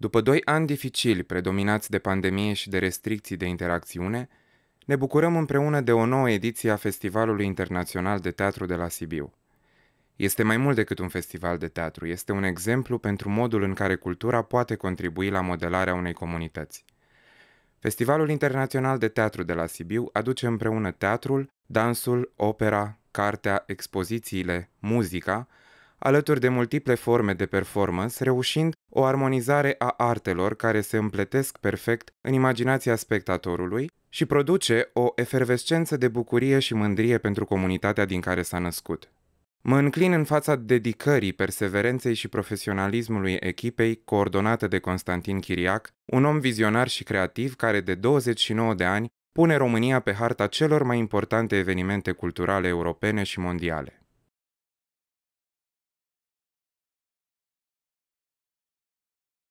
După doi ani dificili predominați de pandemie și de restricții de interacțiune, ne bucurăm împreună de o nouă ediție a Festivalului Internațional de Teatru de la Sibiu. Este mai mult decât un festival de teatru, este un exemplu pentru modul în care cultura poate contribui la modelarea unei comunități. Festivalul Internațional de Teatru de la Sibiu aduce împreună teatrul, dansul, opera, cartea, expozițiile, muzica, alături de multiple forme de performance, reușind o armonizare a artelor care se împletesc perfect în imaginația spectatorului și produce o efervescență de bucurie și mândrie pentru comunitatea din care s-a născut. Mă înclin în fața dedicării, perseverenței și profesionalismului echipei coordonată de Constantin Chiriac, un om vizionar și creativ care de 29 de ani pune România pe harta celor mai importante evenimente culturale europene și mondiale.